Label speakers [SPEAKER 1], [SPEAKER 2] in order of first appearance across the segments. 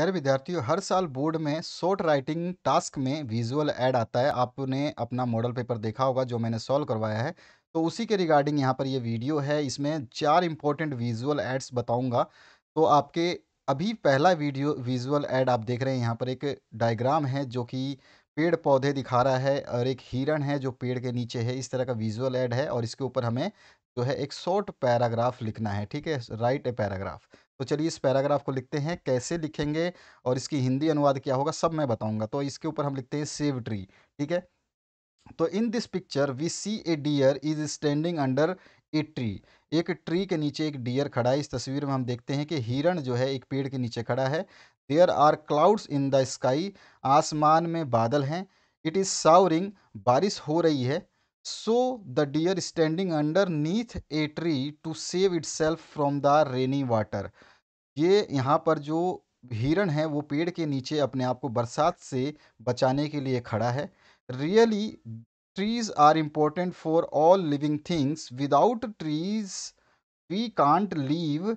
[SPEAKER 1] यार विद्यार्थियों हर साल बोर्ड में शॉर्ट राइटिंग टास्क में विजुअल ऐड आता है आपने अपना मॉडल पेपर देखा होगा जो मैंने सॉल्व करवाया है तो उसी के रिगार्डिंग यहाँ पर ये वीडियो है इसमें चार इंपॉर्टेंट विजुअल एड्स बताऊँगा तो आपके अभी पहला वीडियो विजुअल एड आप देख रहे हैं यहाँ पर एक डायग्राम है जो कि पेड़ पौधे दिखा रहा है और एक हिरण है जो पेड़ के नीचे है इस तरह का विजुअल एड है और इसके ऊपर हमें जो है एक शॉर्ट पैराग्राफ लिखना है ठीक है राइट ए पैराग्राफ तो चलिए इस पैराग्राफ को लिखते हैं कैसे लिखेंगे और इसकी हिंदी अनुवाद क्या होगा सब मैं बताऊंगा तो इसके ऊपर हम लिखते हैं सेव ट्री ठीक है तो in this picture we see a deer is standing under a tree एक ट्री के नीचे एक डियर खड़ा है इस तस्वीर में हम देखते हैं कि हिरण जो है एक पेड़ के नीचे खड़ा है there are clouds in the sky आसमान में बादल हैं इट इज़ सावरिंग बारिश हो रही है so the deer standing underneath a tree to save itself from the rainy water ये यहाँ पर जो हिरण है वो पेड़ के नीचे अपने आप को बरसात से बचाने के लिए खड़ा है really trees are important for all living things without trees we can't live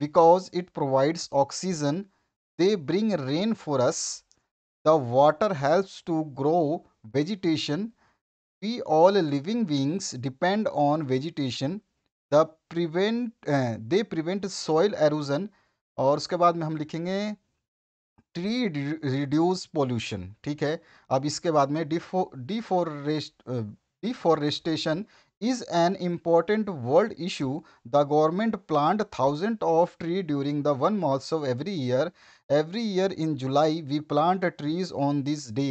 [SPEAKER 1] because it provides oxygen they bring rain for us the water helps to grow vegetation we all living beings depend on vegetation the prevent uh, they prevent soil erosion और उसके बाद में हम लिखेंगे tree reduce pollution ठीक है अब इसके बाद में deforest deforestation is an important world issue the government plant thousand of tree during the one of every year every year in July we plant trees on this day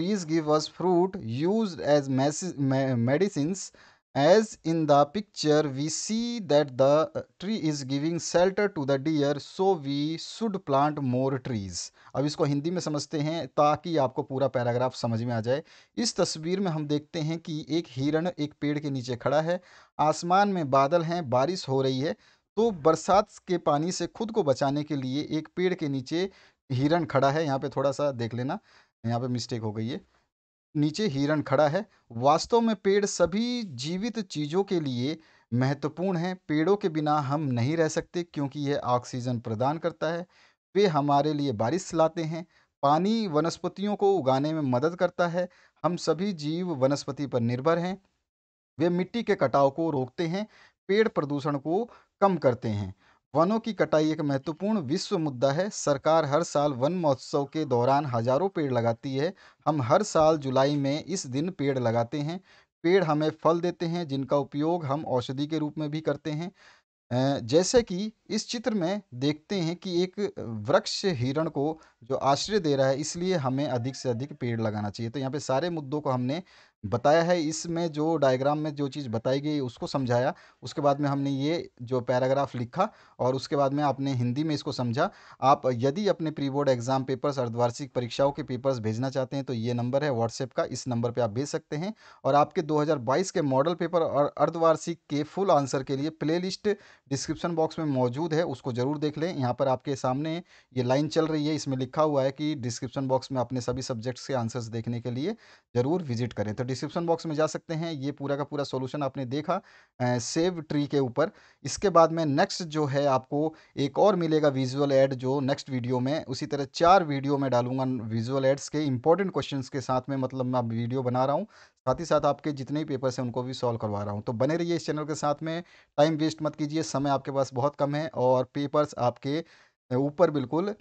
[SPEAKER 1] Peace give us fruit used as medicines. As in the picture, we see that the uh, tree is giving shelter to the deer, so we should plant more trees. अब इसको हिंदी में समझते हैं ताकि आपको पूरा paragraph समझ में आ जाए इस तस्वीर में हम देखते हैं कि एक हिरण एक पेड़ के नीचे खड़ा है आसमान में बादल हैं बारिश हो रही है तो बरसात के पानी से खुद को बचाने के लिए एक पेड़ के नीचे हिरण खड़ा है यहाँ पे थोड़ा सा देख लेना यहाँ पे मिस्टेक हो गई है नीचे हिरण खड़ा है वास्तव में पेड़ सभी जीवित चीज़ों के लिए महत्वपूर्ण है पेड़ों के बिना हम नहीं रह सकते क्योंकि यह ऑक्सीजन प्रदान करता है वे हमारे लिए बारिश लाते हैं पानी वनस्पतियों को उगाने में मदद करता है हम सभी जीव वनस्पति पर निर्भर हैं वे मिट्टी के कटाव को रोकते हैं पेड़ प्रदूषण को कम करते हैं वनों की कटाई एक महत्वपूर्ण विश्व मुद्दा है सरकार हर साल वन महोत्सव के दौरान हजारों पेड़ लगाती है हम हर साल जुलाई में इस दिन पेड़ लगाते हैं पेड़ हमें फल देते हैं जिनका उपयोग हम औषधि के रूप में भी करते हैं जैसे कि इस चित्र में देखते हैं कि एक वृक्ष हिरण को जो आश्रय दे रहा है इसलिए हमें अधिक से अधिक पेड़ लगाना चाहिए तो यहाँ पे सारे मुद्दों को हमने बताया है इसमें जो डायग्राम में जो चीज़ बताई गई उसको समझाया उसके बाद में हमने ये जो पैराग्राफ लिखा और उसके बाद में आपने हिंदी में इसको समझा आप यदि अपने प्री बोर्ड एग्जाम पेपर्स अर्धवार्षिक परीक्षाओं के पेपर्स भेजना चाहते हैं तो ये नंबर है व्हाट्सएप का इस नंबर पर आप भेज सकते हैं और आपके दो के मॉडल पेपर और अर्धवार्षिक के फुल आंसर के लिए प्ले डिस्क्रिप्शन बॉक्स में मौजूद है उसको ज़रूर देख लें यहाँ पर आपके सामने ये लाइन चल रही है इसमें लिखा हुआ है कि डिस्क्रिप्शन बॉक्स में अपने सभी सब्जेक्ट्स के आंसर्स देखने के लिए ज़रूर विजिट करें तो डिस्क्रिप्शन बॉक्स में जा सकते हैं ये पूरा का पूरा सॉल्यूशन आपने देखा सेव ट्री के ऊपर इसके बाद में नेक्स्ट जो है आपको एक और मिलेगा विजुअल एड जो नेक्स्ट वीडियो में उसी तरह चार वीडियो में डालूंगा विजुअल एड्स के इंपॉर्टेंट क्वेश्चन के साथ में मतलब मैं वीडियो बना रहा हूँ साथ ही साथ आपके जितने भी पेपर्स हैं उनको भी सॉल्व करवा रहा हूँ तो बने रहिए इस चैनल के साथ में टाइम वेस्ट मत कीजिए समय आपके पास बहुत कम है और पेपर्स आपके ऊपर बिल्कुल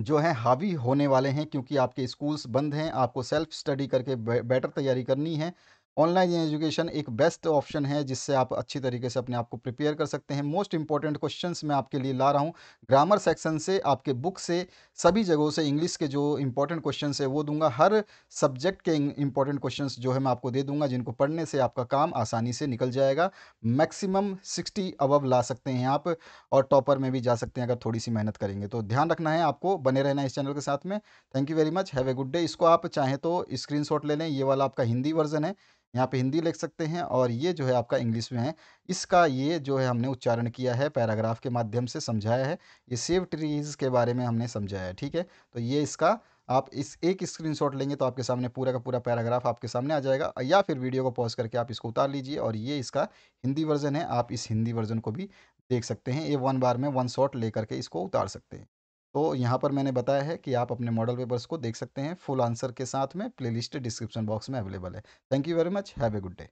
[SPEAKER 1] जो हैं हावी होने वाले हैं क्योंकि आपके स्कूल्स बंद हैं आपको सेल्फ स्टडी करके बेटर तैयारी करनी है ऑनलाइन एजुकेशन एक बेस्ट ऑप्शन है जिससे आप अच्छी तरीके से अपने आप को प्रिपेयर कर सकते हैं मोस्ट इंपॉर्टेंट क्वेश्चंस मैं आपके लिए ला रहा हूँ ग्रामर सेक्शन से आपके बुक से सभी जगहों से इंग्लिश के जो इंपॉर्टेंट क्वेश्चंस है वो दूंगा हर सब्जेक्ट के इंपॉर्टेंट क्वेश्चंस जो है मैं आपको दे दूंगा जिनको पढ़ने से आपका काम आसानी से निकल जाएगा मैक्सिमम सिक्सटी अबव ला सकते हैं आप और टॉपर में भी जा सकते हैं अगर थोड़ी सी मेहनत करेंगे तो ध्यान रखना है आपको बने रहना इस चैनल के साथ में thank you very much have a good day इसको आप चाहें तो स्क्रीन ले लें ये वाला आपका हिंदी वर्जन है यहाँ पे हिंदी लिख सकते हैं और ये जो है आपका इंग्लिश में है इसका ये जो है हमने उच्चारण किया है पैराग्राफ के माध्यम से समझाया है ये सेव ट्रीज़ के बारे में हमने समझाया है ठीक है तो ये इसका आप इस एक स्क्रीनशॉट लेंगे तो आपके सामने पूरा का पूरा पैराग्राफ आपके सामने आ जाएगा या फिर वीडियो को पॉज करके आप इसको उतार लीजिए और ये इसका हिंदी वर्जन है आप इस हिंदी वर्जन को भी देख सकते हैं ये वन बार में वन शॉट लेकर के इसको उतार सकते हैं तो यहाँ पर मैंने बताया है कि आप अपने मॉडल पेपर्स को देख सकते हैं फुल आंसर के साथ में प्लेलिस्ट डिस्क्रिप्शन बॉक्स में अवेलेबल है thank you very much have a good day